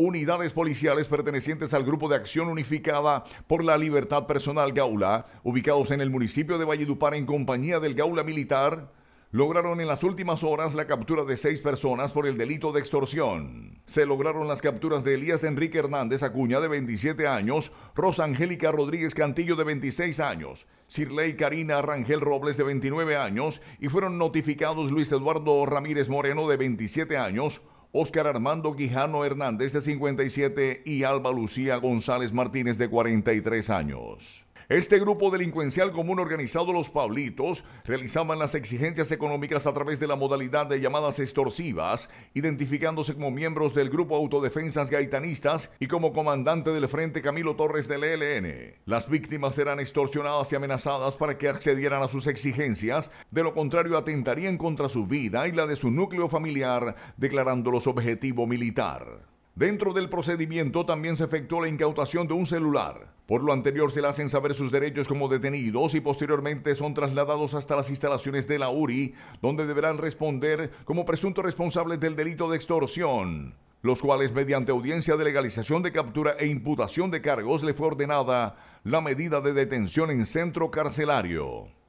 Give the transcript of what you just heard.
unidades policiales pertenecientes al Grupo de Acción Unificada por la Libertad Personal Gaula, ubicados en el municipio de Valledupar en compañía del Gaula Militar, lograron en las últimas horas la captura de seis personas por el delito de extorsión. Se lograron las capturas de Elías Enrique Hernández Acuña, de 27 años, Rosa Angélica Rodríguez Cantillo, de 26 años, Sirley Karina Rangel Robles, de 29 años, y fueron notificados Luis Eduardo Ramírez Moreno, de 27 años, Óscar Armando Guijano Hernández de 57 y Alba Lucía González Martínez de 43 años. Este grupo delincuencial común organizado Los Paulitos realizaban las exigencias económicas a través de la modalidad de llamadas extorsivas, identificándose como miembros del grupo Autodefensas Gaitanistas y como comandante del Frente Camilo Torres del ELN. Las víctimas eran extorsionadas y amenazadas para que accedieran a sus exigencias, de lo contrario atentarían contra su vida y la de su núcleo familiar, declarándolos objetivo militar. Dentro del procedimiento también se efectuó la incautación de un celular. Por lo anterior se le hacen saber sus derechos como detenidos y posteriormente son trasladados hasta las instalaciones de la URI, donde deberán responder como presuntos responsables del delito de extorsión, los cuales mediante audiencia de legalización de captura e imputación de cargos le fue ordenada la medida de detención en centro carcelario.